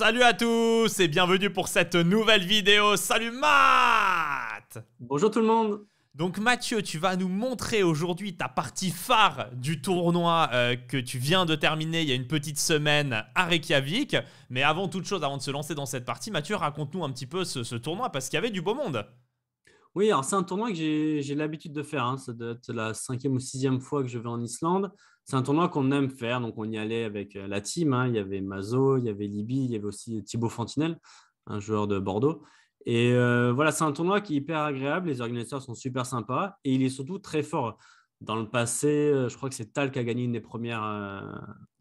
Salut à tous et bienvenue pour cette nouvelle vidéo. Salut Matt Bonjour tout le monde donc Mathieu, tu vas nous montrer aujourd'hui ta partie phare du tournoi euh, que tu viens de terminer il y a une petite semaine à Reykjavik. Mais avant toute chose, avant de se lancer dans cette partie, Mathieu, raconte-nous un petit peu ce, tournoi parce qu'il y avait du beau monde. Oui, alors c'est un tournoi que j'ai l'habitude de faire. Hein. la cinquième ou sixième fois que je vais en Islande c'est un tournoi qu'on aime faire, donc on y allait avec euh, la team. Hein. Il y avait Mazo, il y avait Libi, il y avait aussi Thibaut Fantinel, un joueur de Bordeaux. Et euh, voilà, c'est un tournoi qui est hyper agréable. Les organisateurs sont super sympas et il est surtout très fort. Dans le passé, euh, je crois que c'est Tal qui a gagné une des premières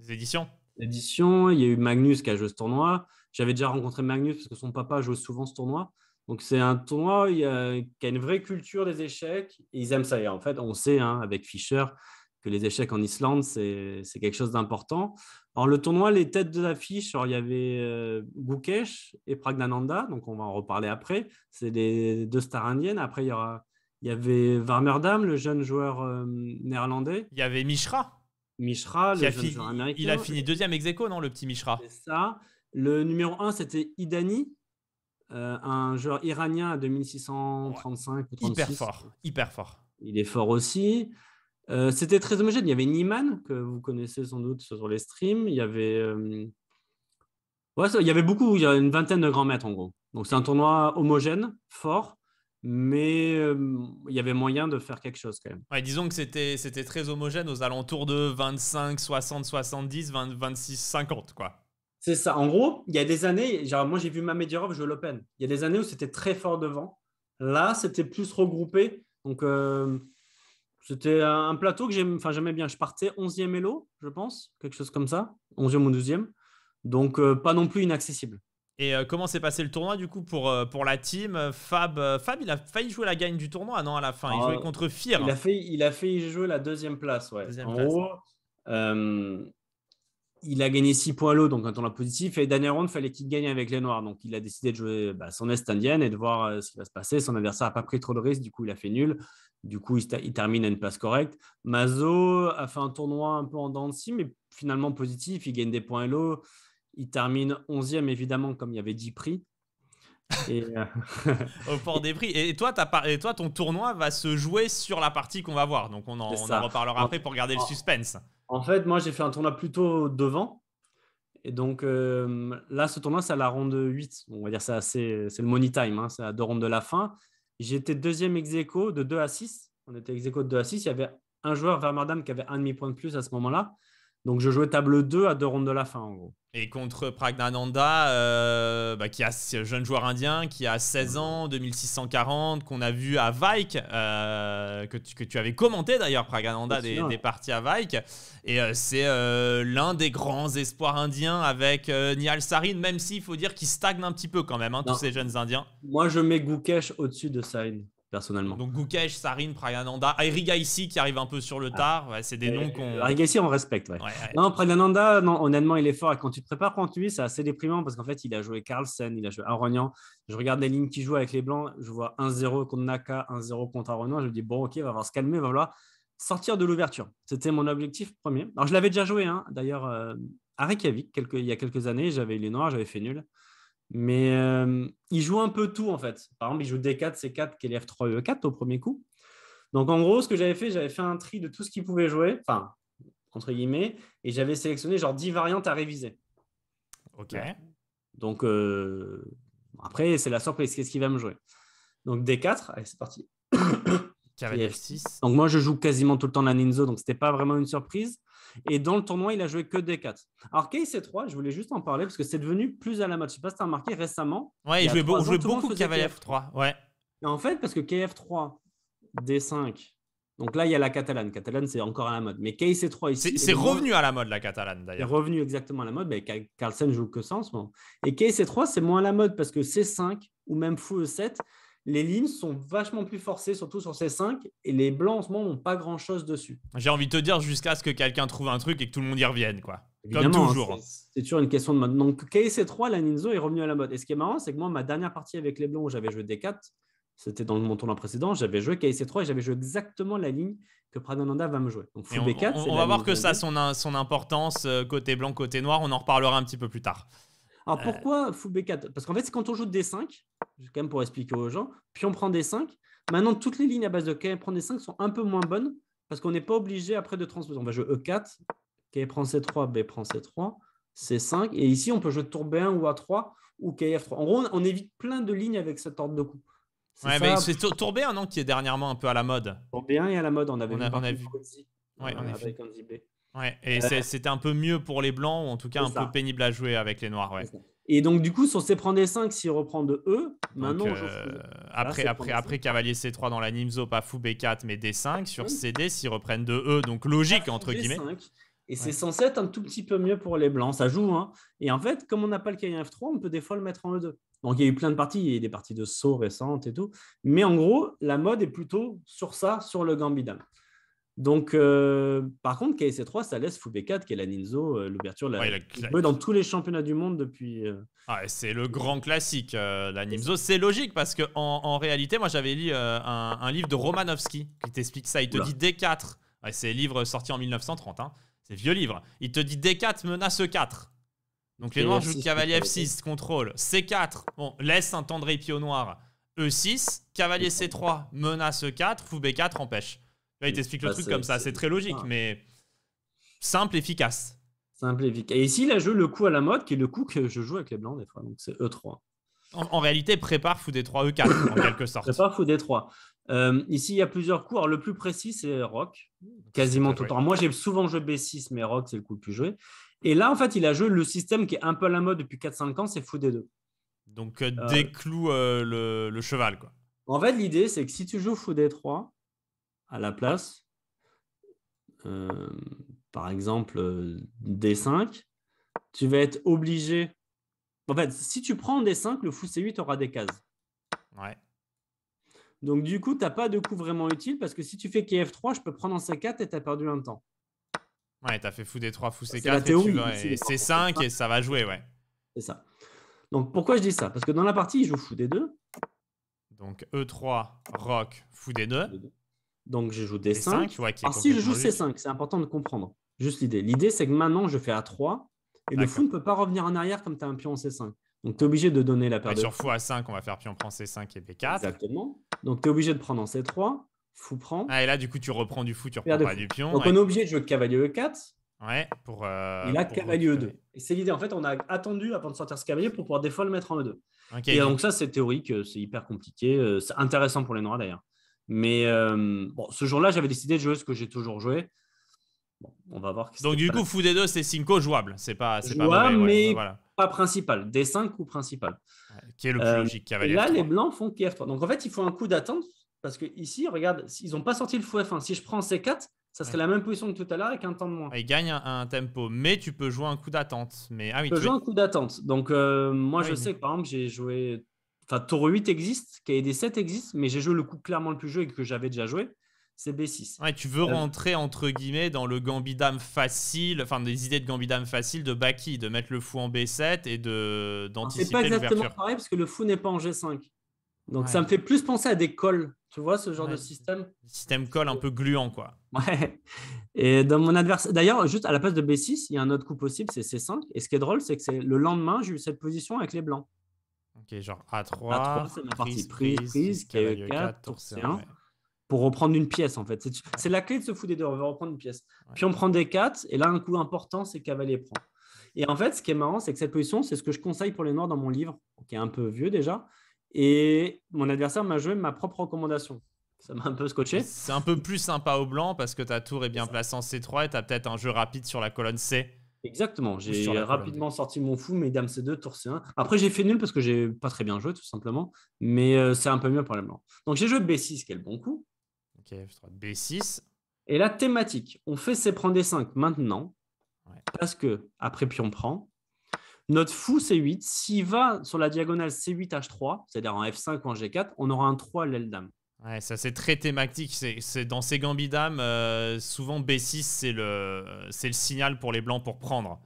éditions. Il y a eu Magnus qui a joué ce tournoi. J'avais déjà rencontré Magnus parce que son papa joue souvent ce tournoi. Donc c'est un tournoi qui a une vraie culture des échecs. Et ils aiment ça. en fait, on sait hein, avec Fischer, les échecs en Islande, c'est quelque chose d'important. Alors, le tournoi, les têtes de l'affiche, il y avait euh, et Pragnananda, donc on va en reparler après. C'est les deux stars indiennes. Après, il y, aura, il y avait Varmerdam, le jeune joueur euh, néerlandais. Il y avait Mishra. Mishra, le jeune joueur américain. Il a fini deuxième ex aequo, non, le petit Mishra ça. Le numéro un, c'était Idani, euh, un joueur iranien à 2635 ouais. Hyper fort, hyper fort. Il est fort aussi. Euh, c'était très homogène. Il y avait Niman, que vous connaissez sans doute sur les streams. Il y avait. Euh, il y avait beaucoup. Il une vingtaine de grands maîtres, en gros. Donc, c'est un tournoi homogène, fort, mais euh, il y avait moyen de faire quelque chose quand même. disons que c'était, c'était très homogène aux alentours de 25, 60, 70, 26, 50, quoi. C'est ça. En gros, il y a des années, genre, moi j'ai vu Mamedirov je l'Open. Il y a des années où c'était très fort devant. Là, c'était plus regroupé. Donc, c'était un plateau que j'aimais enfin, bien. Je partais 11e élo, je pense, quelque chose comme ça, 11e ou 12e. Donc, euh, pas non plus inaccessible. Et euh, comment s'est passé le tournoi du coup pour, euh, pour la team Fab, Fab, il a failli jouer la gagne du tournoi, non, à la fin Il ah, jouait contre Fir. Il, a fait il a jouer la deuxième place, ouais. en il a gagné 6 points à l'eau, donc un tournoi positif. Et dernière ronde, il fallait qu'il gagne avec les Noirs. Donc, il a décidé de jouer bah, son Est indienne et de voir ce qui va se passer. Son adversaire n'a pas pris trop de risques, du coup, il a fait nul. Du coup, il, termine à une place correcte. Mazo a fait un tournoi un peu en dents de mais finalement positif. Il gagne des points low. Il termine 11e, évidemment, comme il y avait 10 prix. Et euh, Au port des prix. Et toi, et toi, ton tournoi va se jouer sur la partie qu'on va voir. Donc, on en, reparlera après pour garder le suspense. En fait, moi, j'ai fait un tournoi plutôt devant. Et donc, euh, là, ce tournoi, c'est à la ronde 8. On va dire c'est le money time. Hein. c'est à deux rondes de la fin. J'étais deuxième ex de 2 à 6. On était ex de 2 à 6. Il y avait un joueur, Vermardam, qui avait un demi-point de plus à ce moment-là. Donc je jouais table 2 à deux rondes de la fin en gros. Et contre Pragnananda, euh, bah, qui est jeune joueur indien, qui a 16 mmh. ans, 2640, qu'on a vu à Vike, euh, que, tu, avais commenté d'ailleurs, Pragnananda, des, parties à Vike. Et euh, c'est l'un des grands espoirs indiens avec Nihal Sarin, même s'il faut dire qu'il stagne un petit peu quand même, hein, tous ces jeunes indiens. Moi, je mets Gukesh au-dessus de Sarin personnellement. Donc Gukesh, Sarin, Prayananda Ariga ah, ici qui arrive un peu sur le ah. tard, c'est des euh, noms qu'on. Ariga ici, on respecte. Ouais. non, Prayananda honnêtement, il est fort. Et quand tu te prépares contre lui, c'est assez déprimant parce qu'en fait, il a joué Carlsen, il a joué Aronian. Je regarde les lignes qui jouent avec les Blancs, je vois 1-0 contre Naka, 1-0 contre Aronian. Je me dis, bon, ok, va falloir se calmer, va falloir sortir de l'ouverture. C'était mon objectif premier. Alors, je l'avais déjà joué, hein. d'ailleurs, euh, à il y a quelques années, j'avais eu les Noirs, j'avais fait nul. Mais euh, il joue un peu tout en fait. Par exemple, il joue D4, C4, KLF 3, E4 au premier coup. Donc en gros, ce que j'avais fait, j'avais fait un tri de tout ce qu'il pouvait jouer, enfin, entre guillemets, et j'avais sélectionné genre 10 variantes à réviser. Ok. Donc euh, après, c'est la surprise, qu'est-ce qu'il va me jouer Donc D4, allez, c'est parti. 6 Donc moi, je joue quasiment tout le temps la Ninzo, donc c'était pas vraiment une surprise. Et dans le tournoi, il a joué que D4. Alors KC3, je voulais juste en parler parce que c'est devenu plus à la mode. Je sais pas si tu remarqué récemment. Ouais, il, jouait, beaucoup kf 3 Ouais. Et en fait, parce que KF3, D5, donc là, il y a la catalane. Catalane, c'est encore à la mode. Mais KC3 ici. C'est revenu à la mode, la catalane, d'ailleurs. revenu exactement à la mode. Mais Carlsen joue que ça en ce moment. Et KC3, c'est moins à la mode parce que C5 ou même Fou E7, les lignes sont vachement plus forcées, surtout sur ces 5, et les blancs en ce moment n'ont pas grand chose dessus. J'ai envie de te dire jusqu'à ce que quelqu'un trouve un truc et que tout le monde y revienne, quoi. Comme toujours. c'est toujours une question de mode. Donc, KC3, la Ninzo est revenue à la mode. Et ce qui est marrant, c'est que moi, ma dernière partie avec les blancs où j'avais joué D4, c'était dans mon tournoi précédent, j'avais joué KC3 et j'avais joué exactement la ligne que Prananda va me jouer. Donc, on, B4, on, va voir que ça a son, son importance euh, côté blanc, côté noir. On en reparlera un petit peu plus tard. Alors euh. pourquoi fub B4 Parce qu'en fait, c'est quand on joue D5, quand même pour expliquer aux gens. Puis on prend des 5. Maintenant, toutes les lignes à base de K prend des 5 sont un peu moins bonnes parce qu'on n'est pas obligé après de transposer. On va jouer E4, K prend C3, B prend C3, C5. Et ici, on peut jouer tour B1 ou A3 ou KF3. En gros, on évite plein de lignes avec cette ordre de coup. Ouais, mais c'est tour B1 non, qui est dernièrement un peu à la mode. Tour B1 est à la mode, on avait vu. ouais, B. Ouais, et euh, c'était un peu mieux pour les blancs, ou en tout cas un peu pénible à jouer avec les noirs. Ouais. Et donc, du coup, sur C-Prend D5, s'il reprend de E, maintenant. Euh, après, après, Cavalier C3 dans la Nimzo, pas fou B4, mais D5. Sur CD, s'ils reprennent de E, donc logique, ah, entre guillemets. Et c'est censé être un tout petit peu mieux pour les blancs. Ça joue. Hein. Et en fait, comme on n'a pas le cavalier F3, on peut des fois le mettre en E2. Donc, il y a eu plein de parties. Il y a eu des parties de saut récentes et tout. Mais en gros, la mode est plutôt sur ça, sur le gambit dame. Donc, euh, par contre, kc 3 e ça laisse b 4, qui est la Ninzo, euh, l'ouverture. La... Dans tous les championnats du monde depuis. Euh. Ah, c'est le grand classique, la Ninzo. C'est logique, parce que en, réalité, moi, j'avais lu un, livre de Romanovski qui t'explique ça. Il te dit D4. c'est livre sorti en 1930. Hein. C'est vieux livre. Il te dit D4 menace e 4. Donc les noirs jouent cavalier F6, contrôle. C4, bon, laisse un temps de répit noir. E6, cavalier C3, menace e 4, fou B4, empêche il t'explique le bah, truc comme ça. C'est très logique, mais simple, efficace. Simple, efficace. Et ici, il a joué le coup à la mode, qui est le coup que je joue avec les blancs des fois. Donc, c'est E3. En, réalité, prépare fou d 3 E4, en quelque sorte. Prépare fou d 3. ici, il y a plusieurs coups. Alors, le plus précis, c'est Rock, quasiment tout le temps. Moi, j'ai souvent joué B6, mais Rock, c'est le coup le plus joué. Et là, en fait, il a joué le système qui est un peu à la mode depuis 4-5 ans, c'est fou d 2. Donc, euh, euh, décloue euh, le, cheval, quoi. En fait, l'idée, c'est que si tu joues fou d 3, à la place, euh, par exemple D5, tu vas être obligé. En fait, si tu prends D5, le fou C8 aura des cases. Ouais. Donc, du coup, tu n'as pas de coup vraiment utile parce que si tu fais KF3, je peux prendre en C4 et tu as perdu un temps. Ouais, tu as fait fou D3, fou C4, et, C5 et ça va jouer, ouais. C'est ça. Donc pourquoi je dis ça Parce que dans la partie, il joue fou D2. Donc E3, rock, fou D2. Donc je joue D5. Alors si je joue C5, c'est important de comprendre juste l'idée. L'idée, c'est que maintenant, je fais A3 et le fou ne peut pas revenir en arrière comme tu as un pion en C5. Donc tu es obligé de donner la paire ouais, de. Sur fou A5, on va faire pion prend C5 et B4. Exactement. Donc tu es obligé de prendre en C3, fou prend. Ah, et là, du coup, tu reprends du fou, tu reprends pas du pion. Donc on est obligé de jouer cavalier E4. Ouais, pour. Euh, il a cavalier E2. E et c'est l'idée. En fait, on a attendu avant de sortir ce cavalier pour pouvoir des fois le mettre en E2. Ok. et donc ça, c'est théorique, euh, c'est hyper compliqué. Euh, c'est intéressant pour les noirs d'ailleurs. Mais euh, bon, ce jour-là, j'avais décidé de jouer ce que j'ai toujours joué. Bon, on va voir. Donc, du coup, fou D2, c'est Cinco jouable. C'est pas, c'est pas mauvais, ouais, mais pas principal. Des 5 ou principal. Qui est le euh, plus logique, Cavalier. Là, les Blancs font KF3. Donc, en fait, il faut un coup d'attente parce que ici, regarde, ils n'ont pas sorti le fou F1. Si je prends C4, ça serait la même position que tout à l'heure avec un temps de moins. Ah, il gagne un, tempo, mais tu peux jouer un coup d'attente. Mais ah, oui, tu peux jouer un coup d'attente. Donc, euh, moi, ah je sais que par exemple, j'ai joué Enfin, tour 8 existe, kd 7 existe, mais j'ai joué le coup clairement le plus joué et que j'avais déjà joué, c'est B6. Ouais, tu veux euh, rentrer entre guillemets dans le gambit facile, enfin des idées de gambit dame facile de Baki, de mettre le fou en B7 et de d'anticiper C'est pas exactement pareil parce que le fou n'est pas en G5. Donc ça me fait plus penser à des calls, tu vois, ce genre de système. Système call un peu gluant, quoi. Et dans mon adversaire, d'ailleurs, juste à la place de B6, il y a un autre coup possible, c'est C5. Et ce qui est drôle, c'est que le lendemain, j'ai eu cette position avec les blancs. Qui genre A3. c'est ma partie. Prise, prise, prise cavalier 4, tour C1. Pour reprendre une pièce, en fait. C'est la clé de ce fou des deux. On va reprendre une pièce. Puis on prend des 4, et là, un coup important, c'est cavalier prend. Et en fait, ce qui est marrant, c'est que cette position, c'est ce que je conseille pour les noirs dans mon livre, qui est un peu vieux déjà. Et mon adversaire m'a joué ma propre recommandation. Ça m'a un peu scotché. C'est un peu plus sympa au blanc parce que ta tour est bien placée en C3 et tu as peut-être un jeu rapide sur la colonne C Exactement, j'ai rapidement sorti mon fou, mes dames C2, tour C1. Après, j'ai fait nul parce que j'ai pas très bien joué, tout simplement, mais euh, c'est un peu mieux pour les Donc, j'ai joué B6, quel bon coup. Ok, B6. Et la thématique, on fait c prendre D5 maintenant, parce que après pion prend. Notre fou C8, s'il va sur la diagonale C8 H3, c'est-à-dire en F5 ou en G4, on aura un 3 l'aile dame. Ouais, ça c'est très thématique. C'est dans ces gambits d'âme, euh, souvent B6 c'est le euh, c'est le signal pour les blancs pour prendre.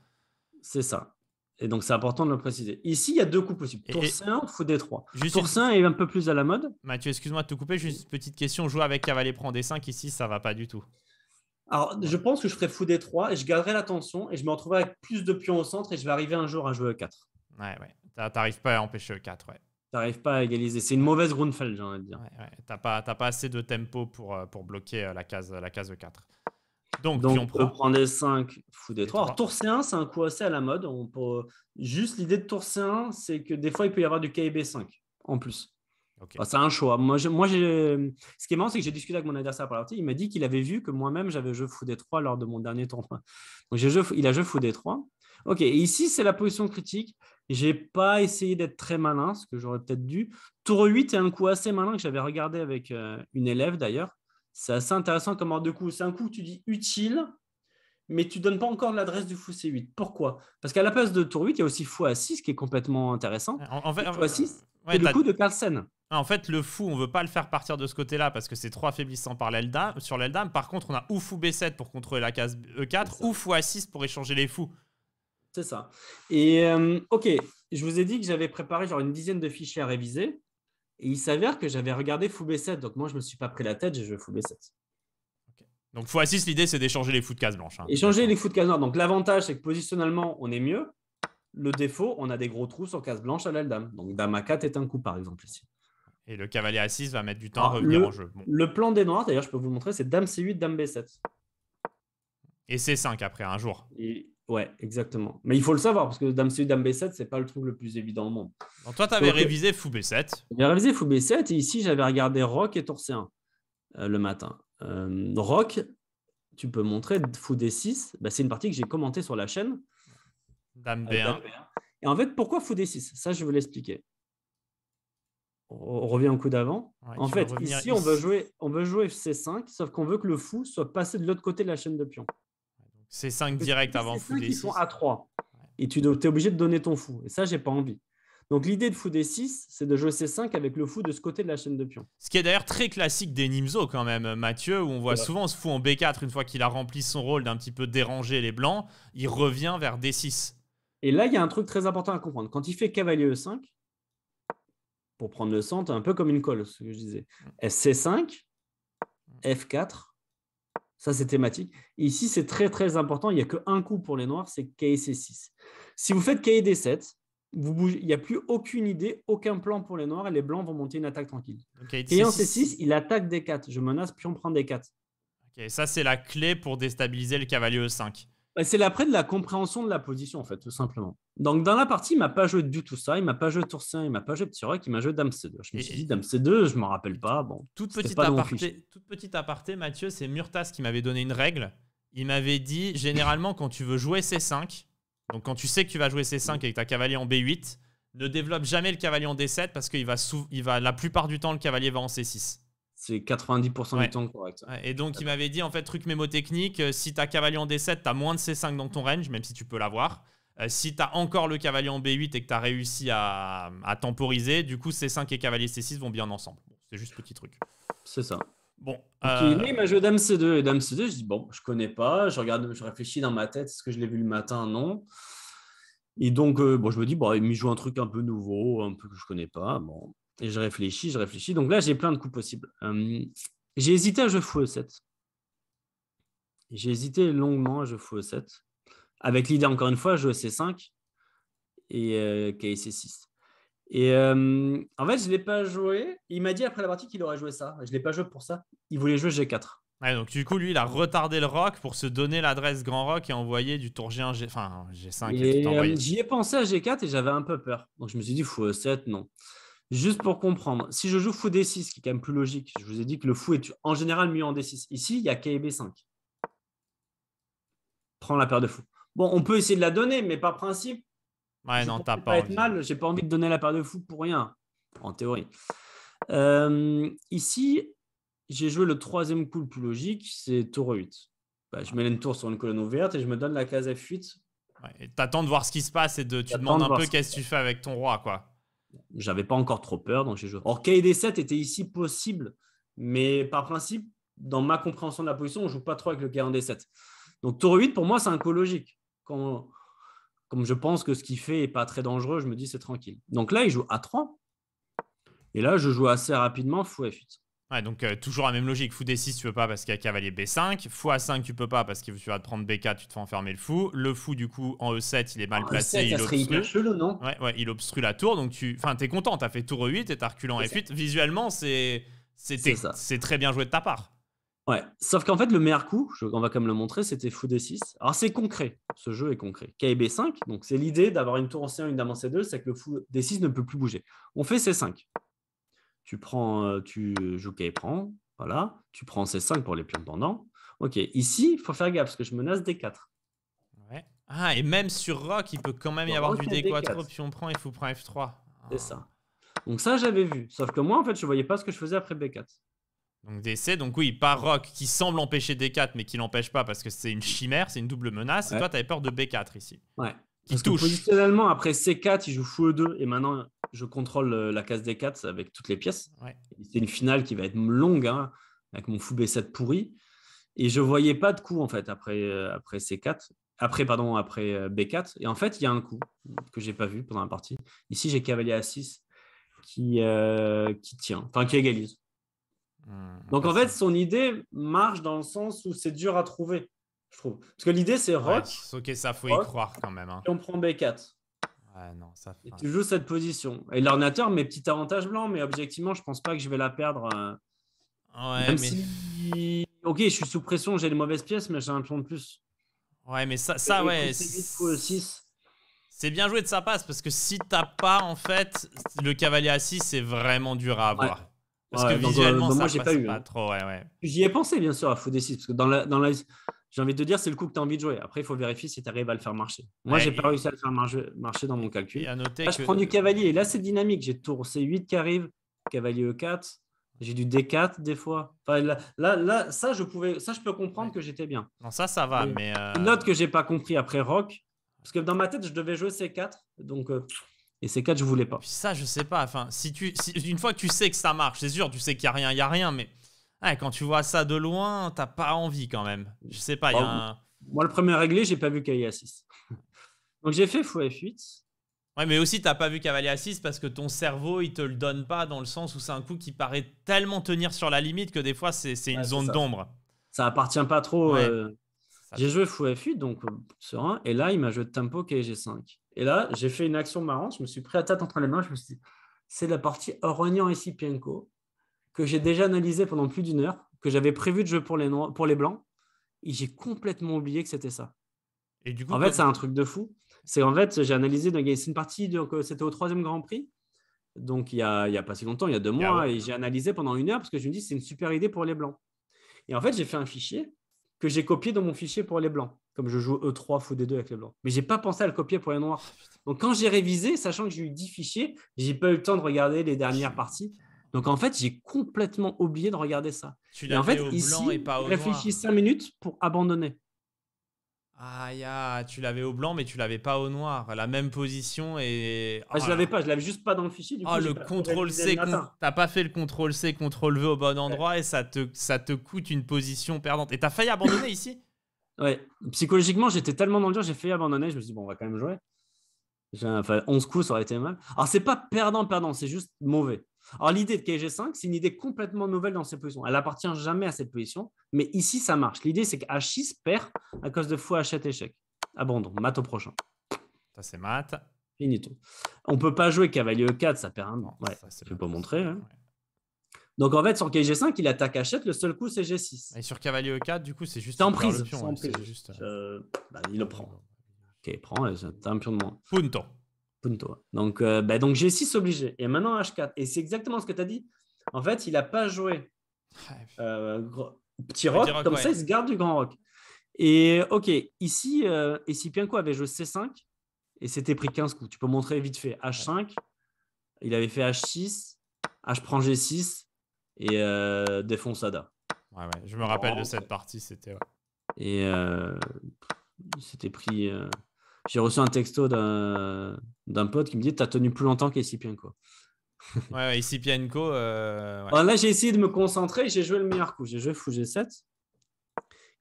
C'est ça. Et donc c'est important de le préciser. Ici, il y a deux coups possibles. Tour 5 ou fou D3. Juste tour 5 est un peu plus à la mode. Mathieu, excuse-moi de te couper, juste une petite question. Jouer avec cavalier prend D5 ici, ça va pas du tout. Alors, je pense que je ferai fou D3 et je garderai l'attention tension et je me retrouverai avec plus de pions au centre et je vais arriver un jour à jouer E4. Ouais, ouais. T'arrives pas à empêcher E4, ouais n'arrives pas à égaliser. C'est une mauvaise Grunfeld, j'ai envie de dire. Ouais, ouais. pas, assez de tempo pour, euh, pour bloquer euh, la case, la case 4. Donc, Donc on peut prendre des 5, fou des 3. Alors, tour C1, c'est un coup assez à la mode. Juste l'idée de tour C1, c'est que des fois, il peut y avoir du KB5 en plus. Ah, c'est un choix. Moi, je, moi ce qui est marrant, c'est que j'ai discuté avec mon adversaire par partie. Il m'a dit qu'il avait vu que moi-même, j'avais joué fou des 3 lors de mon dernier tournoi. Donc, il a joué fou des 3. Ok, ici, c'est la position critique. J'ai pas essayé d'être très malin, ce que j'aurais peut-être dû. Tour 8 est un coup assez malin que j'avais regardé avec euh, une élève d'ailleurs. C'est assez intéressant comme ordre de coup. C'est un coup que tu dis utile, mais tu donnes pas encore l'adresse du fou C8. Pourquoi Parce qu'à la place de tour 8, il y a aussi fou A6 qui est complètement intéressant. En, fait, fou euh, A6, c'est le coup de Carlsen. Ah, en fait, le fou, on veut pas le faire partir de ce côté-là parce que c'est trop affaiblissant par sur l'Eldam. Par contre, on a ou fou B7 pour contrôler la case E4 ou fou A6 pour échanger les fous. C'est ça. Et euh, OK, je vous ai dit que j'avais préparé genre une dizaine de fichiers à réviser. Et il s'avère que j'avais regardé fou b 7 Donc moi, je ne me suis pas pris la tête, j'ai joué b 7 Donc Donc a 6 l'idée, c'est d'échanger les fous de case blanche. Échanger hein. les fous de case noire. Donc l'avantage, c'est que positionnellement, on est mieux. Le défaut, on a des gros trous sur case blanche à l'aile dame. Donc dame A4 est un coup, par exemple, ici. Et le cavalier A6 va mettre du temps ah, à revenir en jeu. Le plan des noirs, d'ailleurs, je peux vous montrer, c'est dame C8, dame B7. Et C5 après, un jour. Ouais, exactement. Mais il faut le savoir, parce que Dame c Dame B7, c'est pas le truc le plus évident au monde. toi, tu avais euh, révisé Fou B7. J'avais révisé Fou B7, et ici, j'avais regardé Rock et Tour C1 euh, le matin. Euh, Rock, tu peux montrer Fou D6, bah, c'est une partie que j'ai commentée sur la chaîne. Dame B1. Et en fait, pourquoi Fou D6 Ça, je vais l'expliquer. On revient au coup d'avant. en fait, ici, On, veut jouer, on veut jouer 5 sauf qu'on veut que le fou soit passé de l'autre côté de la chaîne de pions. C'est 5 direct avant fou d 6. sont à 3. Et tu es obligé de donner ton fou. Et ça, j'ai pas envie. Donc l'idée de fou d 6, c'est de jouer C5 avec le fou de ce côté de la chaîne de pion. Ce qui est d'ailleurs très classique des Nimzo quand même, Mathieu, où on voit souvent ce fou en B4, une fois qu'il a rempli son rôle d'un petit peu déranger les blancs, il revient vers D6. Et là, il y a un truc très important à comprendre. Quand il fait cavalier E5, pour prendre le centre, un peu comme une colle, ce que je disais, mm. C5, F4, ça, c'est thématique. ici, c'est très, très important. Il n'y a qu'un coup pour les noirs, c'est kc 6 Si vous faites kd 7 vous bougez, il n'y a plus aucune idée, aucun plan pour les noirs et les blancs vont monter une attaque tranquille. et en C6, il attaque D4. Je menace, puis on prend D4. ça, c'est la clé pour déstabiliser le cavalier E5. Bah, c'est l'après de la compréhension de la position, en fait, tout simplement. Donc, dans la partie, il m'a pas joué du tout ça. Il m'a pas joué tour 5, il m'a pas joué petit rock, il m'a joué dame c2. Je me suis dit, dame c2, je m'en rappelle pas. Bon, toute, petite aparté, toute petite aparté, Mathieu, c'est Murtas qui m'avait donné une règle. Il m'avait dit, généralement, quand tu veux jouer c5, donc quand tu sais que tu vas jouer c5 et que tu as cavalier en b8, ne développe jamais le cavalier en d7 parce que va, il va, la plupart du temps, le cavalier va en c6 c'est 90% du temps correct. Et donc, il m'avait dit, en fait, truc mémotechnique, euh, si tu as cavalier en D7, tu as moins de C5 dans ton range, même si tu peux l'avoir. Euh, si tu as encore le cavalier en B8 et que tu as réussi à, temporiser, du coup, C5 et cavalier C6 vont bien ensemble. c'est juste petit truc. C'est ça. Bon. il m'a joué Dame C2 et Dame C2, je dis, bon, je connais pas, je regarde, je réfléchis dans ma tête, est-ce que je l'ai vu le matin Non. Et donc, euh, bon, je me dis, bon, bah, il me joue un truc un peu nouveau, un peu que je connais pas. Bon, et je réfléchis, je réfléchis. Donc là, j'ai plein de coups possibles. Euh, j'ai hésité à jouer fou e 7. J'ai hésité longuement à jouer fou e 7. Avec l'idée, encore une fois, jouer C5 et euh, KC6. Et euh, en fait, je ne l'ai pas joué. Il m'a dit après la partie qu'il aurait joué ça. Je ne l'ai pas joué pour ça. Il voulait jouer G4. Ouais, donc du coup, lui, il a retardé le rock pour se donner l'adresse grand rock et envoyer du tour G1, G... enfin G5. Euh, j'y ai pensé à G4 et j'avais un peu peur. Donc je me suis dit, fou e 7, non. Juste pour comprendre, si je joue fou D6, qui est quand même plus logique, je vous ai dit que le fou est en général mieux en D6. Ici, il y a b 5. Prends la paire de fous. Bon, on peut essayer de la donner, mais par principe. Ouais, non, t'as pas. être mal, j'ai pas envie de donner la paire de fous pour rien, en théorie. Euh, ici, j'ai joué le troisième coup le plus logique, c'est tour 8. Bah, je mets une tour sur une colonne ouverte et je me donne la case F8. et t'attends de voir ce qui se passe et de, tu demandes un peu qu'est-ce que tu fais avec ton roi, quoi. J'avais pas encore trop peur, donc j'ai joué. Or, KD7 était ici possible, mais par principe, dans ma compréhension de la position, on joue pas trop avec le K1D7. Donc, tour 8, pour moi, c'est un coup logique. comme je pense que ce qu'il fait n'est pas très dangereux, je me dis c'est tranquille. Donc là, il joue A3. Et là, je joue assez rapidement fou F8 donc euh, toujours la même logique. Fou D6, tu peux pas parce qu'il y a cavalier B5. Fou A5, tu peux pas parce que tu vas te prendre B4, tu te fais enfermer le fou. Le fou, du coup, en E7, il est mal e placé. il, obstrue... ouais, il obstrue la tour. Donc tu enfin, es content, tu as fait tour E8 et tu as reculé en F8. Visuellement, c'est c'est très bien joué de ta part. Ouais, sauf qu'en fait, le meilleur coup, on va quand même le montrer, c'était Fou D6. Alors, c'est concret, ce jeu est concret. et b 5 donc c'est l'idée d'avoir une tour en C1, une dame en C2, c'est que le Fou D6 ne peut plus bouger. On fait C5. Tu prends, euh, tu joues et voilà. Tu prends C5 pour les pions pendant. Ok, ici, il faut faire gaffe parce que je menace D4. Ouais. Ah, et même sur Rock, il peut quand même y bah, avoir du D4, puis on prend il faut prendre F3. C'est ah. ça. Donc ça, j'avais vu. Sauf que moi, en fait, je voyais pas ce que je faisais après B4. Donc DC, donc oui, pas ROC, qui semble empêcher D4, mais qui l'empêche pas parce que c'est une chimère, c'est une double menace. Et toi, tu avais peur de B4 ici. Ouais. Qui positionnellement, après C4, il joue fou E2 et maintenant je contrôle euh, la case d 4 avec toutes les pièces. C'est une finale qui va être longue hein, avec mon fou B7 pourri. Et je voyais pas de coup en fait après, euh, après C4, après pardon, après euh, B4. Et en fait, il y a un coup que j'ai pas vu pendant la partie. Ici, j'ai cavalier a 6 qui, qui tient, enfin qui égalise. Hmm, Donc en fait, son idée marche dans le sens où c'est dur à trouver je trouve. Parce que l'idée, c'est rock. ok, ça faut y croire quand même. Hein. on prend B4. ça... Et tu joues cette position. Et l'ordinateur mes petits avantages blancs, mais objectivement, je pense pas que je vais la perdre. Euh, ouais, même si. Ok, je suis sous pression, j'ai les mauvaises pièces, mais j'ai un plan de plus. Ouais, mais ça, ça ouais. C'est bien joué de sa passe parce que si t'as pas, en fait, le cavalier à 6, c'est vraiment dur à avoir. Parce que visuellement, euh, ça moi, j'ai pas, eu, hein. trop. J'y ai pensé, bien sûr, à fou des 6. Parce que dans dans la, j'ai envie de te dire, c'est le coup que tu as envie de jouer. Après, il faut vérifier si tu arrives à le faire marcher. Moi, je j'ai pas réussi à le faire marcher dans mon calcul. à je prends du cavalier. Et là, c'est dynamique. J'ai tour C8 qui arrive, cavalier E4. J'ai du D4 des fois. là, là, ça, je pouvais, ça, je peux comprendre que j'étais bien. Non, ça, ça va. mais euh, Une note que j'ai pas compris après Rock, parce que dans ma tête, je devais jouer C4. Donc. Euh, et C4, je voulais pas. Ça, je sais pas. Enfin, si tu, une fois que tu sais que ça marche, c'est sûr, tu sais qu'il n'y a rien, il y a rien, mais ah, quand tu vois ça de loin, t'as pas envie quand même. Je sais pas. y a bah, Moi, le premier réglé, j'ai pas vu Cavalier à 6. Donc j'ai fait fou F8. Ouais, mais aussi, t'as pas vu Cavalier à 6 parce que ton cerveau, il te le donne pas dans le sens où c'est un coup qui paraît tellement tenir sur la limite que des fois, c'est une zone d'ombre. Ça appartient pas trop. Euh, j'ai joué fou F8, donc euh, serein. Et là, il m'a joué de tempo KG5. Et là, j'ai fait une action marrante. Je me suis pris à tête entre les mains. Je me suis dit, c'est la partie Oronian et Sipienko que j'ai déjà analysé pendant plus d'une heure, que j'avais prévu de jouer pour les, noirs, pour les blancs, et j'ai complètement oublié que c'était ça. Et du coup, en fait, c'est un truc de fou. C'est en fait, j'ai analysé, c'est une partie, c'était au troisième Grand Prix, donc il y a, pas si longtemps, il y a deux mois, et j'ai analysé pendant une heure parce que je me dis c'est une super idée pour les blancs. Et en fait, j'ai fait un fichier que j'ai copié dans mon fichier pour les blancs, comme je joue E3, Fou des 2 avec les blancs. Mais j'ai pas pensé à le copier pour les noirs. Ah, donc quand j'ai révisé, sachant que j'ai eu 10 fichiers, j'ai pas eu le temps de regarder les dernières parties. Donc en fait, j'ai complètement oublié de regarder ça. Tu l'avais fait, au ici, blanc et pas au réfléchis 5 minutes pour abandonner. Ah, tu l'avais au blanc, mais tu l'avais pas au noir. La même position et. Ah, je oh l'avais pas, je l'avais juste pas dans le fichier. Du ah, coup, oh, le contrôle C, t'as pas fait le contrôle C, contrôle V au bon endroit et ça te, ça te coûte une position perdante. Et t'as failli abandonner ici Ouais, psychologiquement, j'étais tellement dans le dur, j'ai failli abandonner. Je me suis dit, bon, on va quand même jouer. Enfin, 11 coups, ça aurait été mal. Alors, c'est pas perdant-perdant, c'est juste mauvais. Alors, l'idée de KG5, c'est une idée complètement nouvelle dans cette position Elle appartient jamais à cette position, mais ici, ça marche. L'idée, c'est que H6 perd à cause de fou H7 échec. Abandon, mat au prochain. Ça, c'est mat. Finito. On peut pas jouer cavalier E4, ça perd un an. Ouais, je peux pas montrer. Hein. Donc en fait, sur KG5, il attaque H7 le seul coup, c'est G6. Et sur cavalier E4, du coup, c'est juste. un prise. Pion, hein. prise. Juste... Euh, euh, bah, il le prend. Ok, il prend, euh, c'est un pion de moins. Punto. Donc, euh, bah, donc G6 obligé. Et maintenant H4. Et c'est exactement ce que tu as dit. En fait, il n'a pas joué euh, petit rock, comme ça, il se garde du grand rock. Et ok, ici, euh, et si Pienko avait joué C5 et c'était pris 15 coups, tu peux montrer vite fait H5, il avait fait H6, H prend G6 et défonce Ada. Ouais, ouais, je me rappelle de cette partie, c'était. Et c'était pris. J'ai reçu un texto d'un pote qui me dit as tenu plus longtemps qu'Essipienko. ouais, Essipienko. Euh, là, j'ai essayé de me concentrer. J'ai joué le meilleur coup. J'ai joué Fou G7,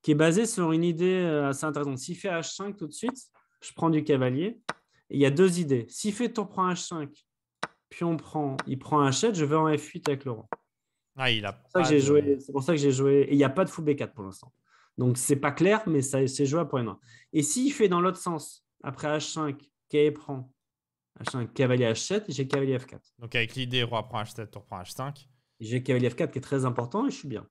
qui est basé sur une idée euh, assez intéressante. s'il fait H5 tout de suite, je prends du cavalier. il y a deux idées. s'il fait on prend H5, puis on prend, il prend H7, je vais en F8 avec le Ah, il a c'est, pour, joué... pour ça que j'ai joué. Et il n'y a pas de fou B4 pour l'instant. Donc, c'est pas clair, mais ça, c'est jouable pour les Noirs. Et s'il fait dans l'autre sens, après H5, K prend. H5, cavalier H7 et j'ai cavalier F4. Donc avec l'idée, roi prend H7, tour prend H5. J'ai cavalier F4 qui est très important et je suis bien.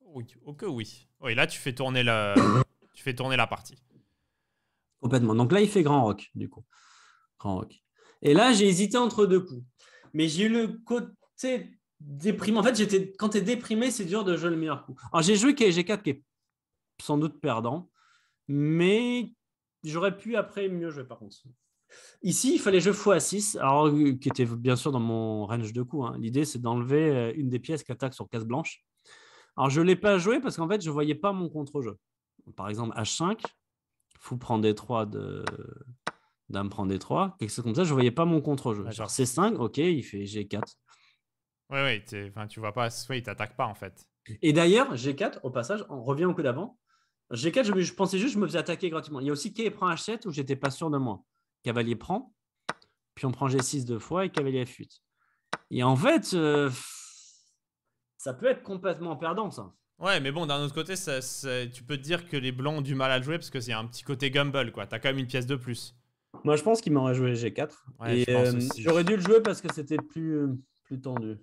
Oui, ok, oui. Oui, là, tu fais tourner la, tu fais tourner la partie. Complètement. Donc là, il fait grand rock, du coup. Grand rock. Et là, j'ai hésité entre deux coups. Mais j'ai eu le côté déprimé. En fait, j'étais quand tu es déprimé, c'est dur de jouer le meilleur coup. Alors, j'ai joué KG4 qui est sans doute perdant, mais J'aurais pu après mieux jouer par contre. Ici, il fallait jouer à 6 alors, euh, qui était bien sûr dans mon range de coups. Hein. L'idée, c'est d'enlever euh, une des pièces qui attaque sur case blanche. Alors, je ne l'ai pas joué parce qu'en fait, je ne voyais pas mon contre-jeu. Par exemple, H5, fou prend D3 Dame prend D3, quelque chose comme ça, je ne voyais pas mon contre-jeu. genre C5, ok, il fait G4. Oui oui, tu vois pas, soit il t'attaque pas en fait. Et d'ailleurs, G4, au passage, on revient au coup d'avant. G4, je, pensais juste que je me faisais attaquer gratuitement. Il y a aussi K prend H7 où j'étais pas sûr de moi. Cavalier prend, puis on prend G6 deux fois et cavalier F8. Et en fait, euh, ça peut être complètement perdant ça. Ouais, mais bon, d'un autre côté, tu peux te dire que les blancs ont du mal à jouer parce que c'est un petit côté gamble, quoi. T'as quand même une pièce de plus. Moi, je pense qu'il m'aurait joué G4. Euh, j'aurais dû le jouer parce que c'était plus, euh, plus tendu.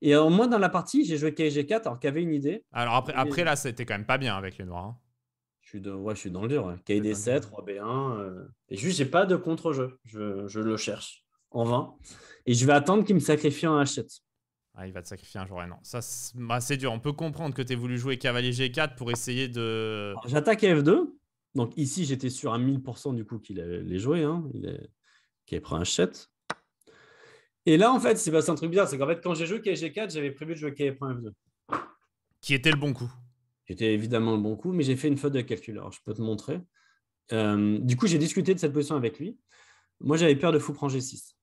Et au euh, moins dans la partie, j'ai joué KG4 alors qu'il avait une idée. Alors après, après là, c'était quand même pas bien avec les noirs. Hein. Je, suis de, ouais, je suis dans le dur. KD7, 3B1. Euh. Et juste, j'ai pas de contre-jeu. Je, je, le cherche en vain. Et je vais attendre qu'il me sacrifie en H7. Ah, il va te sacrifier un jour. Et non, ça, bah, c'est dur. On peut comprendre que tu aies voulu jouer cavalier G4 pour essayer de. J'attaque F2. Donc ici, j'étais sur à 1000% du coup qu'il allait les jouer. Hein. Il est... qu'il prend un 7. Et là, en fait, c'est passé un truc bizarre. C'est qu'en fait, quand j'ai joué KG4, j'avais prévu de jouer kf 1 2 Qui était le bon coup était évidemment le bon coup, mais j'ai fait une faute de calcul. Alors, je peux te montrer. Euh, du coup, j'ai discuté de cette position avec lui. Moi, j'avais peur de fou prendre G6.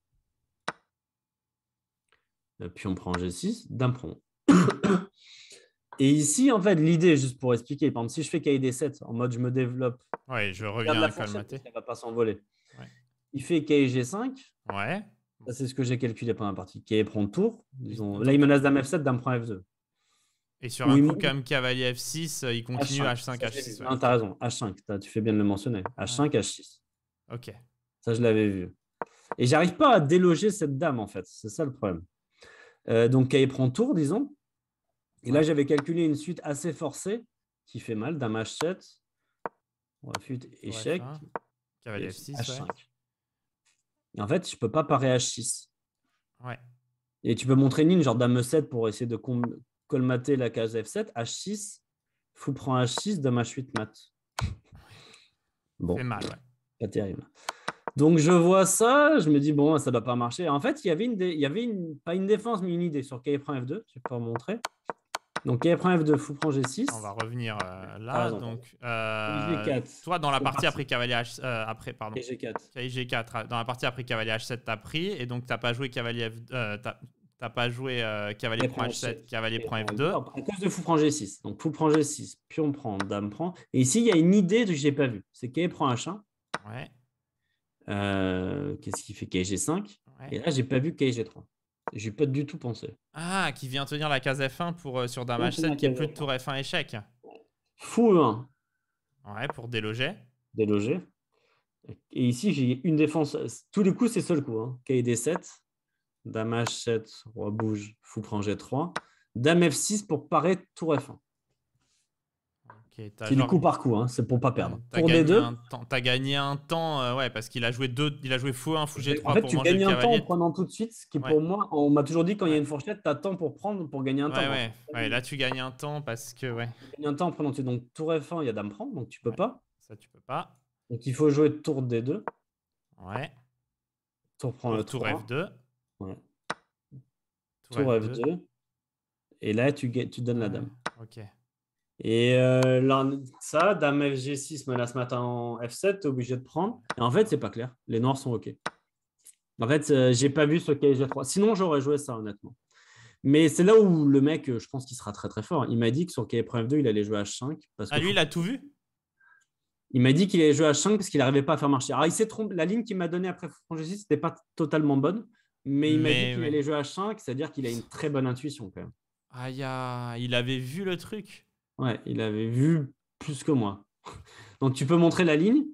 Euh, puis on prend G6, d'un Et ici, en fait, l'idée, juste pour expliquer, par exemple, si je fais KD7 en mode je me développe, ouais, je reviens la ça va pas s'envoler. Il fait g 5 Ouais. Ça, c'est ce que j'ai calculé pendant la partie. Qui prend tour. Disons. Là, il menace Dame F7, Dame prend F2. Et sur un coup comme cavalier F6, euh, il continue H5, h 6 Non, tu t'as raison. H5, tu fais bien de le mentionner. H5, H6. Ok. Ça, je l'avais vu. Et j'arrive pas à déloger cette dame, en fait. C'est ça le problème. Euh, donc, K prend tour, disons. Et là, j'avais calculé une suite assez forcée qui fait mal. Dame H7, on échec. cavalier F6, H5. Et en fait, je peux pas parer H6. Et tu peux montrer une ligne genre dame 7 pour essayer de colmater la case F7. H6, fou prend H6, dame H8 mat. Bon. C'est mal, Pas terrible. Donc je vois ça, je me dis bon, ça ne doit pas marcher. En fait, il y avait une, il y avait pas une défense, mais une idée sur K' F2. tu peux pas montrer. Donc kf prend F2, fou prend G6. On va revenir euh, là. donc, euh, 4 Toi, euh, ah, dans la partie après cavalier H, après pardon. 4 G4. Dans la partie après cavalier H7, t'as pris et donc t'as pas joué cavalier F. Euh, t'as pas joué cavalier prend 7 cavalier prend F2. À cause de fou prend G6. Donc fou prend G6, pion prend, dame prend. Et ici, il y a une idée que j'ai pas vue. C'est Kiev prend H1. Ouais. Qu'est-ce qui fait Kg5 Et là, j'ai pas vu Kg3. J'ai pas du tout pensé. Ah, qui vient tenir la case F1 pour, euh, sur Damage 7 qui est plus de tour F1 échec. Fou 1. Hein. Ouais, pour déloger. Déloger. Et ici, j'ai une défense. Tous les coups, c'est seul coup. KD 7, Damage 7 Roi bouge, Fou prend G3. Dame F6 pour parer tour F1 c'est du coup par coup, hein, c'est pour pas perdre. pour deux. T'as gagné un temps, euh, ouais, parce qu'il a joué deux, il a joué fou 1, fou G3. En fait, tu gagnes un temps en prenant tout de suite, ce qui pour moi, on m'a toujours dit quand il y a une fourchette, t'as temps pour prendre, pour gagner un temps. Ouais. Hein. ouais, là tu gagnes un temps parce que, ouais. Tu gagnes un temps en prenant tout Donc tour F1, il y a dame prendre, donc tu peux pas. Ça, tu peux pas. Donc il faut jouer tour D2. Ouais. Tour prend le tour F2. Ouais. Tour, F2. F2. Et là, tu, tu donnes la dame. Ok. Et euh, là, ça, dame FG6 menace matin en F7, es obligé de prendre. Et en fait, c'est pas clair. Les noirs sont OK. En fait, euh, j'ai pas vu ce kg 3 Sinon, j'aurais joué ça, honnêtement. Mais c'est là où le mec, euh, je pense qu'il sera très très fort. Il m'a dit que sur KF 2, il allait jouer H5. Parce que... Ah, lui, il a tout vu Il m'a dit qu'il allait jouer H5 parce qu'il n'arrivait pas à faire marcher. Alors, il s'est trompé. La ligne qu'il m'a donnée après Franck 6 n'était pas totalement bonne. Mais il m'a dit qu'il allait jouer H5, c'est-à-dire qu'il a une très bonne intuition quand même. Ah, il avait vu le truc. Ouais, il avait vu plus que moi. Donc tu peux montrer la ligne.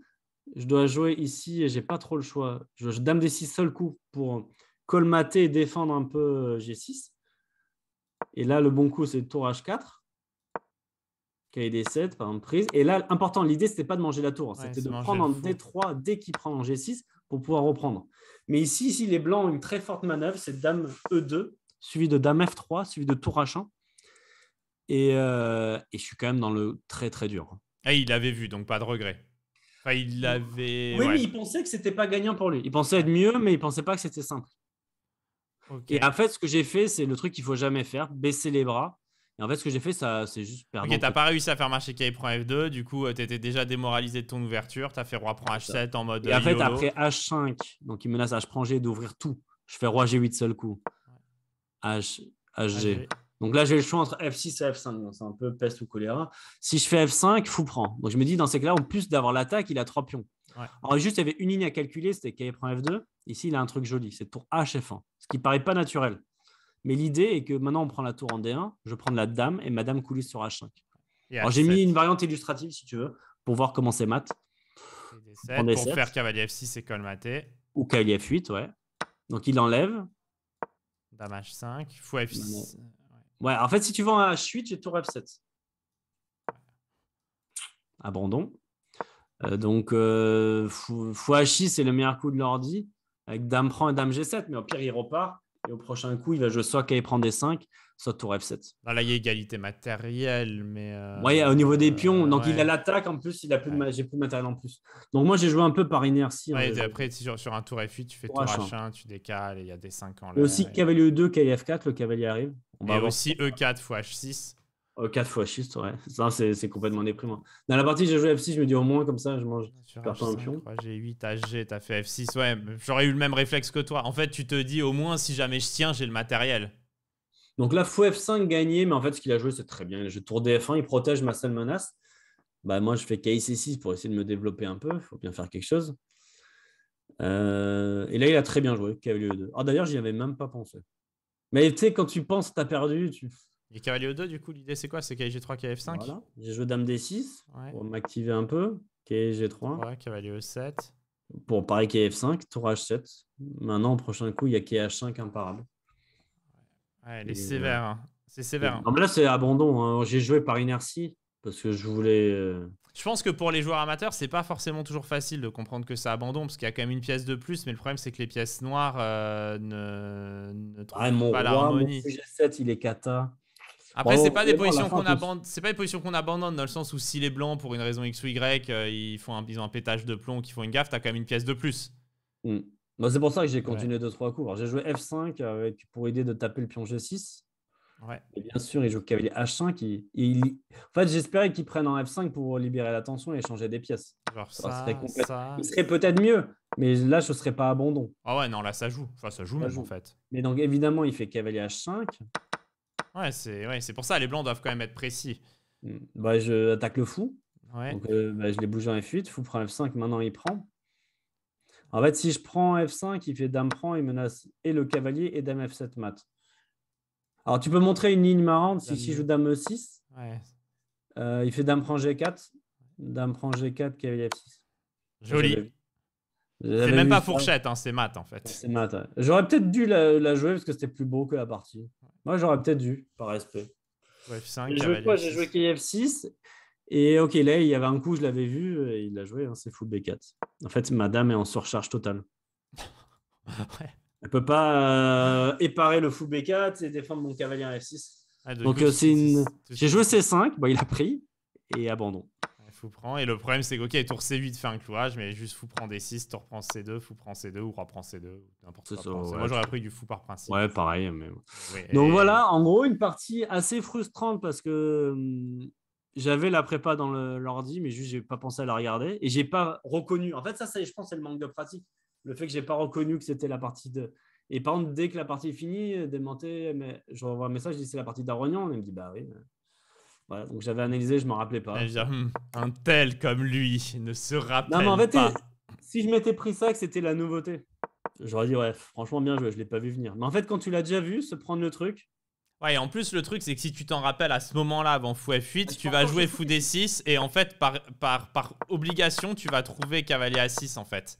Je dois jouer ici et j'ai pas trop le choix. Je, dame d 6 seul coup pour colmater et défendre un peu euh, G6. Et là, le bon coup, c'est tour H4. KD7, par exemple, prise. Et là, important, l'idée, c'était pas de manger la tour. c'était de prendre en D3 dès qu'il prend en G6 pour pouvoir reprendre. Mais ici, ici, les blancs ont une très forte manœuvre. C'est dame E2, suivi de dame F3, suivi de tour H1. Euh, et, je suis quand même dans le très très dur. Et hein. ah, il l'avait vu, donc pas de regret. il l'avait. Oui, il pensait que c'était pas gagnant pour lui. Il pensait être mieux, mais il pensait pas que c'était simple. Et en fait, ce que j'ai fait, c'est le truc qu'il faut jamais faire baisser les bras. Et en fait, ce que j'ai fait, ça, c'est juste perdre. Ok, t'as pas réussi à faire marcher K prend F2, du coup, euh, tu étais déjà démoralisé de ton ouverture, as fait roi prend H7 en mode. Et en euh, fait, après H5, donc il menace H prend G d'ouvrir tout. Je fais roi G8 seul coup. H, HG. Donc là, j'ai le choix entre F6 et F5. C'est un peu peste ou choléra. Si je fais F5, fou prend. Donc je me dis, dans ces cas-là, en plus d'avoir l'attaque, il a trois pions. Alors juste, il y avait une ligne à calculer, c'était qu'il prend F2. Ici, il a un truc joli, c'est tour HF1, ce qui paraît pas naturel. Mais l'idée est que maintenant, on prend la tour en D1, je prends la dame et madame coulisse sur H5. Alors j'ai mis une variante illustrative, si tu veux, pour voir comment c'est mat. On pour faire cavalier F6 et colmaté. Ou cavalier F8, ouais. Donc il enlève. Dame H5, fou F6. Ouais, en fait, si tu vends un H8, j'ai tour F7. Abandon. Euh, donc, euh, H6, c'est le meilleur coup de l'ordi, avec Dame prend et Dame G7, mais au pire, il repart. Et au prochain coup, il va jouer soit et prend D5, sur tour F7. là, il y a égalité matérielle, mais. Euh, oui, au niveau des pions. Donc, il a l'attaque en plus, il a plus j'ai plus de matériel en plus. Donc, moi, j'ai joué un peu par inertie. Hein, ouais, et après, sur, un tour F8, tu fais tour H1, tu décales, il y a des 5 ans là. Et aussi, cavalier E2, cavalier F4, le cavalier arrive. On et aussi E4 fois H6. E4 fois H6, ouais. Ça, c'est, complètement déprimant. Dans la partie, j'ai joué F6, je me dis au moins comme ça, je mange. Sur un pion. J'ai 8 HG, t'as fait F6. Ouais, j'aurais eu le même réflexe que toi. En fait, tu te dis au moins, si jamais je tiens, j'ai le matériel. Donc là, faut F5 gagner, mais en fait, ce qu'il a joué, c'est très bien. Il a joué tour DF1, il protège ma seule menace. Bah, moi, je fais KC6 pour essayer de me développer un peu. Il faut bien faire quelque chose. Euh, et là, il a très bien joué, kve 2. Ah, d'ailleurs, j'y avais même pas pensé. Mais tu sais, quand tu penses, tu as perdu. Tu... Et Cavalier 2, du coup, l'idée, c'est quoi C'est KG3, KF5 voilà. J'ai joué Dame D6 pour m'activer un peu. KG3. Ouais, Cavalier 7 Pour pareil, KF5, tour H7. Maintenant, au prochain coup, il y a KH5 imparable. Ouais, elle est sévère. Hein. C'est sévère. Hein. là, c'est abandon. Hein. J'ai joué par inertie parce que je voulais. Euh, je pense que pour les joueurs amateurs, c'est pas forcément toujours facile de comprendre que c'est abandon parce qu'il y a quand même une pièce de plus. Mais le problème, c'est que les pièces noires euh, ne, ne ah, trouvent pas l'harmonie. Mon G7, il est kata. Après, ce c'est pas, des positions qu'on abandonne. C'est pas des positions qu'on abandonne dans le sens où si les blancs, pour une raison X ou Y, euh, ils font un, ont un pétage de plomb, qu'ils font une gaffe, tu as quand même une pièce de plus. Mm. Bah, c'est pour ça que j'ai continué 2-3 coups. J'ai joué F5 pour aider de taper le pion G6. Et bien sûr, il joue cavalier H5. En fait, j'espérais qu'il prenne en F5 pour libérer la tension et changer des pièces. Genre ça, serait peut-être mieux, mais là, je ne serais pas abandon. Ah ouais, non, là, ça joue. Enfin, ça joue en fait. Mais donc, évidemment, il fait cavalier H5. Ouais, c'est ouais, pour ça, les blancs doivent quand même être précis. Hmm. Bah, je attaque le fou. Donc, euh, bah, je les bouge en F8. Fou prend F5. Maintenant, il prend. En fait, si je prends F5, il fait dame prend, il menace et le cavalier et dame F7 mat. Alors, tu peux montrer une ligne marrante. Si, si je joue dame E6, euh, il fait dame prend G4, dame prend G4, cavalier F6. Joli. C'est même pas fourchette, hein, c'est mat en fait. C'est mat. J'aurais peut-être dû la, jouer parce que c'était plus beau que la partie. Moi, j'aurais peut-être dû, par respect. F5, j'ai joué quoi J'ai joué F6 et ok, là, il y avait un coup, je l'avais vu, il a joué, hein, c'est full B4. En fait, madame est en surcharge totale. ouais. Elle peut pas euh, éparer le fou B4 et défendre mon cavalier F6. Ah, Donc, euh, c'est une... j'ai joué C5, bon, bah, il a pris, et abandon. fou prend, et le problème, c'est que, ok, tour C8 fait un clouage, mais juste fou prend D6, tour prend C2, fou prend C2, ou roi prend C2, n'importe Moi, j'aurais pris du fou par principe. Ouais, pareil, Donc, voilà, en gros, une partie assez frustrante parce que hum, j'avais la prépa dans l'ordi, mais juste, j'ai pas pensé à la regarder. Et j'ai pas reconnu. En fait, ça, je pense, c'est le manque de pratique. Le fait que j'ai pas reconnu que c'était la partie de. Et par contre, dès que la partie est finie, euh, démenté, mais je revois un message, je dis c'est la partie d'Arrognon. elle me dit bah oui. Voilà, donc j'avais analysé, je m'en rappelais pas. Hum, un tel comme lui ne se rappelle non, mais en fait, pas. Si je m'étais pris ça, que c'était la nouveauté, j'aurais dit ouais, franchement bien joué, je l'ai pas vu venir. Mais en fait, quand tu l'as déjà vu, se prendre le truc, et en plus, le truc, c'est que si tu t'en rappelles à ce moment-là, avant Fou F8, tu vas jouer Fou D6, et en fait, par, par, par obligation, tu vas trouver Cavalier A6, en fait.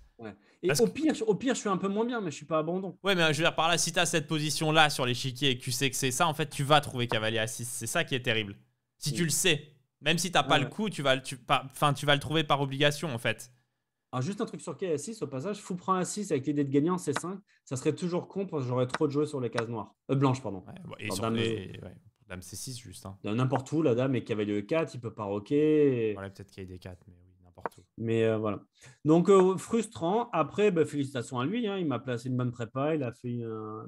Et au, pire, au pire, je suis un peu moins bien, mais je suis pas abandon. Ouais, mais euh, je veux dire, par là, si t'as cette position-là sur l'échiquier et que tu sais que c'est ça, en fait, tu vas trouver Cavalier A6. C'est ça qui est terrible. Si tu mm. le sais, même si t'as pas le coup, tu vas, tu, pas, tu vas le trouver par obligation, en fait. Alors, juste un truc sur K6, au passage, fou prend A6 avec l'idée de gagner en C5, ça serait toujours con parce que j'aurais trop de jeux sur les cases noires. Euh, blanches, pardon. et sur dame, C6, juste. Hein. N'importe où, la dame est cavalier E4, il peut pas roquer. Voilà, peut-être qu'il y D4, mais oui, n'importe où. Mais euh, voilà. Donc, euh, frustrant. Après, bah, félicitations à lui. Hein. il m'a placé une bonne prépa, il a fait,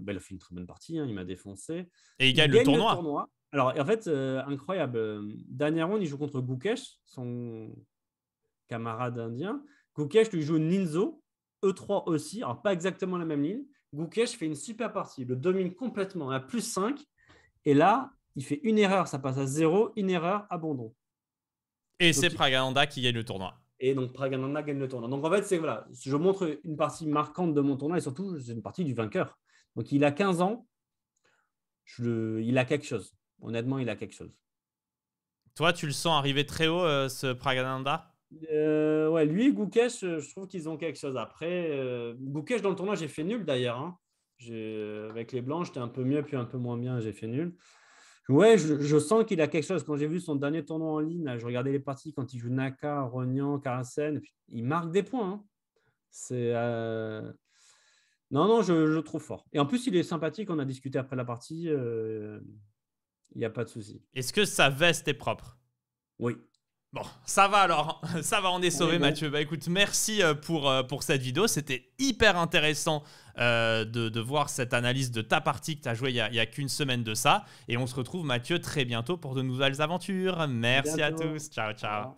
bah, une très bonne partie, hein. il m'a défoncé. Et il gagne, le, tournoi. Alors, en fait, incroyable. Dernière round, il joue contre Gukesh, son camarade indien. Gukesh lui joue Ninzo, E3 aussi, alors pas exactement la même ligne. Gukesh fait une super partie, le domine complètement à plus 5. Et là, il fait une erreur, ça passe à 0, une erreur, abandon. Et c'est Pragananda qui gagne le tournoi. Et donc Pragananda gagne le tournoi. Donc en fait, c'est voilà, je montre une partie marquante de mon tournoi et surtout, c'est une partie du vainqueur. Donc il a 15 ans, il a quelque chose. Honnêtement, il a quelque chose. Toi, tu le sens arriver très haut, euh, ce Pragananda euh, ouais, lui euh, je trouve qu'ils ont quelque chose. Après, euh, dans le tournoi, j'ai fait nul d'ailleurs. Hein. Euh, avec les Blancs, j'étais un peu mieux, puis un peu moins bien, j'ai fait nul. Ouais, je, sens qu'il a quelque chose. Quand j'ai vu son dernier tournoi en ligne, je regardais les parties quand il joue Naka, Rognan, Karasen, il marque des points. Hein. C'est. Non, non, je, le trouve fort. Et en plus, il est sympathique. On a discuté après la partie. Il n'y a pas de souci. Est-ce que sa veste est propre Oui. Bon, ça va alors, hein. ça va, on est sauvé Mathieu. Bah écoute, merci euh, pour, euh, pour cette vidéo, c'était hyper intéressant euh, de, de, voir cette analyse de ta partie que tu as jouée il y a, qu'une semaine de ça. Et on se retrouve Mathieu très bientôt pour de nouvelles aventures. Merci à, tous, ciao. ciao.